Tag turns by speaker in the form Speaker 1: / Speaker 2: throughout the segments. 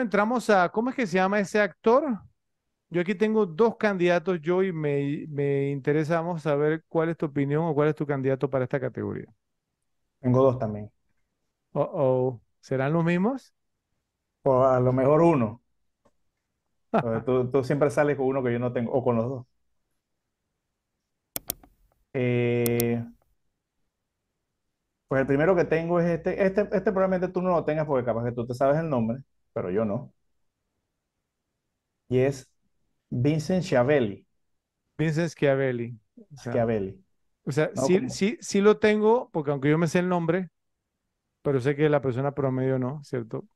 Speaker 1: entramos a, ¿cómo es que se llama ese actor? Yo aquí tengo dos candidatos, yo, y me, me interesamos saber cuál es tu opinión o cuál es tu candidato para esta categoría.
Speaker 2: Tengo dos también.
Speaker 1: o
Speaker 2: ¿serán los mismos? O a lo mejor uno. tú, siempre sales con uno que yo no tengo, o con los dos. Eh, pues el primero que tengo es este, este. Este probablemente tú no lo tengas porque capaz que tú te sabes el nombre pero yo no. Y es Vincent Schiavelli. Vincent Schiavelli. O sea,
Speaker 1: O sea, sí, sí, lo tengo, porque aunque yo me sé el nombre, pero sé que la persona promedio no, ¿cierto?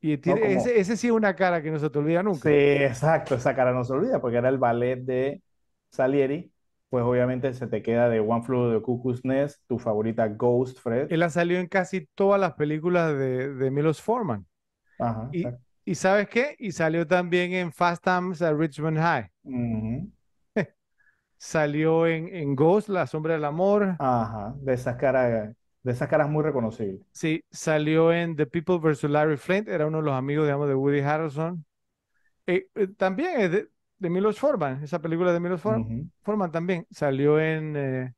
Speaker 1: Y ese,
Speaker 2: ese, sí es una cara que no se te olvida nunca. Sí, exacto, esa cara no se olvida, porque era el ballet de Salieri, pues obviamente se te queda de One Flew de Cuckoo's Nest, tu favorita Ghost Fred.
Speaker 1: Él ha salido en casi todas las películas de, de Milos Forman y, sabes qué? Y salió también en Fast Times at Richmond High. salió en, en, Ghost,
Speaker 2: La Sombra del Amor. de esas caras, de esas caras muy reconocibles.
Speaker 1: Sí, salió en The People vs. Larry Flint, era uno de los amigos, digamos, de Woody Harrison. Eh, eh, también es de, de, Milos Forman, esa película de Milos Forman, también salió en... Eh,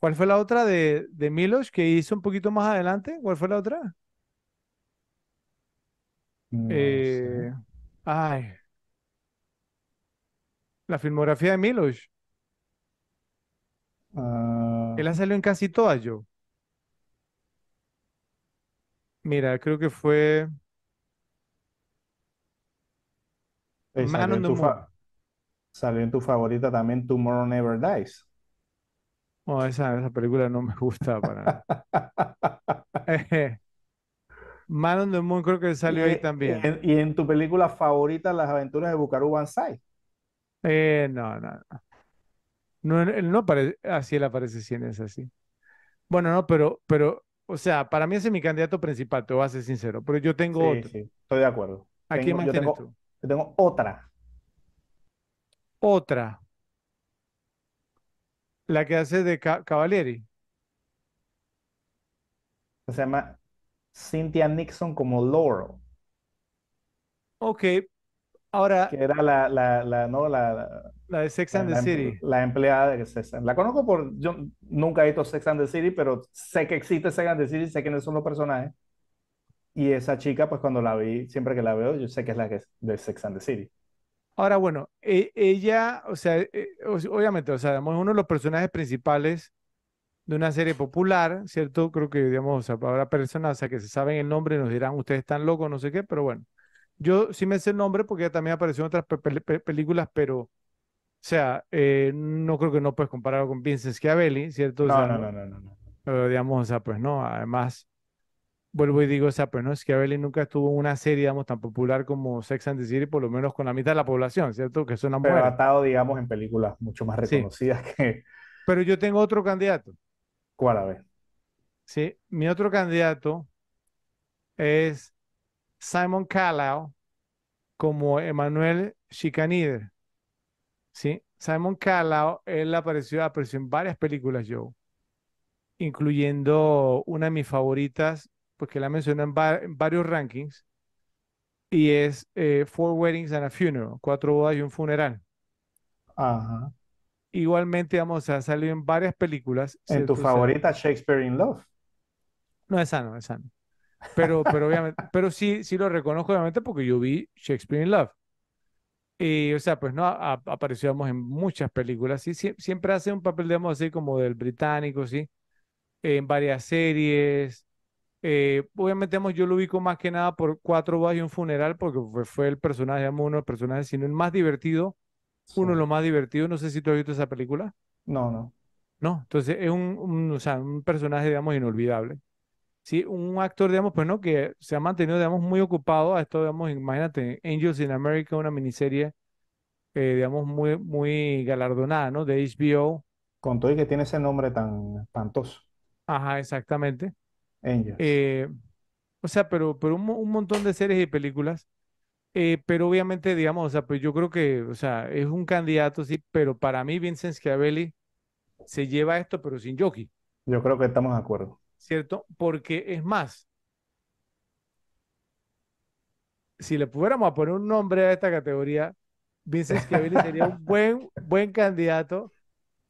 Speaker 1: ¿Cuál fue la otra de, de Milos que hizo un poquito más adelante? ¿Cuál fue la otra? Eh, ay, la filmografía de Milos. Ah. Él ha salido en casi todas yo. Mira, creo que fue.
Speaker 2: Salió en tu favorita también Tomorrow Never Dies.
Speaker 1: Oh, esa, esa película no me gusta para nada.
Speaker 2: Eh, Man on the Moon creo que salió ahí también. ¿Y en tu película favorita, Las aventuras de Bukaru Banzai?
Speaker 1: Eh, no, no, no. él no aparece, así él aparece si es así. Bueno, no, pero, pero, o sea, para mí ese es mi candidato principal, te voy a ser sincero, pero yo tengo otro. estoy
Speaker 2: de acuerdo. Aquí tengo, tú? Yo tengo otra.
Speaker 1: Otra. La
Speaker 2: que hace de Cavalieri. Se llama Cynthia Nixon como Laurel. Ok. Ahora. Que era la, la, ¿no? La, la, de Sex and the em- City. La empleada de Sex and La conozco por. Yo nunca he visto Sex and the City, pero sé que existe Sex and the City, sé quiénes son los personajes. Y esa chica, pues cuando la vi, siempre que la veo, yo sé que es la que es de Sex and the City. Ahora, bueno,
Speaker 1: e-, ella, o sea, e-, obviamente, o sea, uno de los personajes principales de una serie popular, ¿cierto? Creo que, digamos, habrá personas o sea, que se saben el nombre y nos dirán, ustedes están locos, no sé qué, pero bueno. Yo sí me sé el nombre porque ya también apareció en otras películas, pero, o sea, eh, no creo que no puedes compararlo con Vince Schiavelli, ¿cierto? no, no, no, no, Pero, digamos, o sea, pues no, además, vuelvo y digo, o sea, pues no, Schiavelli nunca estuvo en una serie, digamos, tan popular como Sex and the City, por lo menos con la mitad de la población, ¿cierto? Que es una Pero atado,
Speaker 2: digamos, en películas mucho más reconocidas que...
Speaker 1: Pero yo tengo otro candidato. ¿Cuál ver. Sí, mi otro candidato es Simon Callow como Emanuel Chicanider. ¿sí? Simon Callow, él apareció, apareció en varias películas, yo, incluyendo una de mis favoritas, porque pues, la mencioné en, varios rankings, y es eh, Four Weddings and a Funeral, Cuatro Bodas y un Funeral. Ajá. Igualmente, vamos, ha salido en varias películas. ¿En tu favorita,
Speaker 2: Shakespeare in Love? No, esa no, esa no.
Speaker 1: Pero, pero obviamente, pero sí, sí lo reconozco, obviamente, porque yo vi Shakespeare in Love. Y, o sea, pues no, apareció, digamos, en muchas películas, sí, siempre hace un papel, digamos, así como del británico, sí, en varias series. Eh, obviamente, digamos, yo lo ubico más que nada por Cuatro Bajos y un Funeral, porque fue, el personaje, digamos, uno de los personajes, sino el más divertido uno de los más divertidos. No sé si tú has visto esa película. No, no. No, entonces es un, personaje, digamos, inolvidable. ¿sí? Un actor, digamos, pues no, que se ha mantenido, digamos, muy ocupado a esto, digamos, imagínate, Angels in America, una miniserie, eh, digamos, muy, muy galardonada, ¿no? De HBO.
Speaker 2: Con todo y que tiene ese nombre tan espantoso.
Speaker 1: Ajá, exactamente. Angels. Eh, o sea, pero, pero un montón de series y películas eh, pero obviamente, digamos, o sea, pues yo creo que, o sea, es un candidato, sí, pero para mí Vincent Schiavelli se lleva esto, pero sin jockey.
Speaker 2: Yo creo que estamos de acuerdo.
Speaker 1: ¿Cierto? Porque es más, si le pudiéramos a poner un nombre a esta categoría, Vincent Schiavelli sería un buen, buen candidato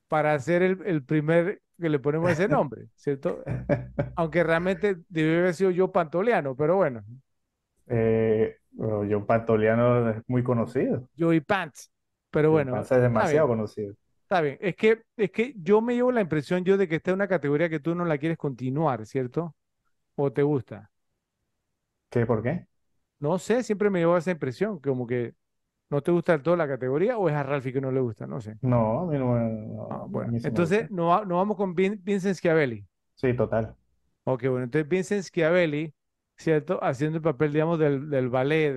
Speaker 1: para ser el, el, primer que le ponemos ese nombre, ¿cierto? Aunque realmente debe haber sido yo pantoleano pero bueno.
Speaker 2: Eh, yo Pantoliano es muy conocido.
Speaker 1: Yo y Pants.
Speaker 2: Pero bueno. Pants es demasiado conocido.
Speaker 1: Está bien. Es que, es que yo me llevo la impresión yo de que esta es una categoría que tú no la quieres continuar, ¿cierto? ¿O te gusta? ¿Qué? ¿Por qué? No sé, siempre me llevo esa impresión, como que no te gusta del todo la categoría o es a Ralphie que no le gusta, no sé.
Speaker 2: No, a mí no, ah, entonces
Speaker 1: nos no vamos con Vincent Schiavelli. Sí, total. Ok, bueno, entonces Vincent Schiavelli ¿cierto? Haciendo el papel, digamos, del, ballet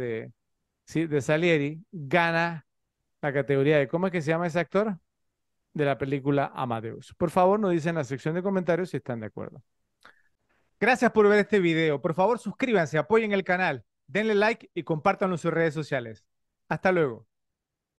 Speaker 1: de, de Salieri, gana la categoría de, ¿cómo es que se llama ese actor? De la película Amadeus. Por favor, nos dicen en la sección de comentarios si están de acuerdo. Gracias por ver este video. Por favor, suscríbanse, apoyen el canal, denle like y compártanlo en sus redes sociales. Hasta luego.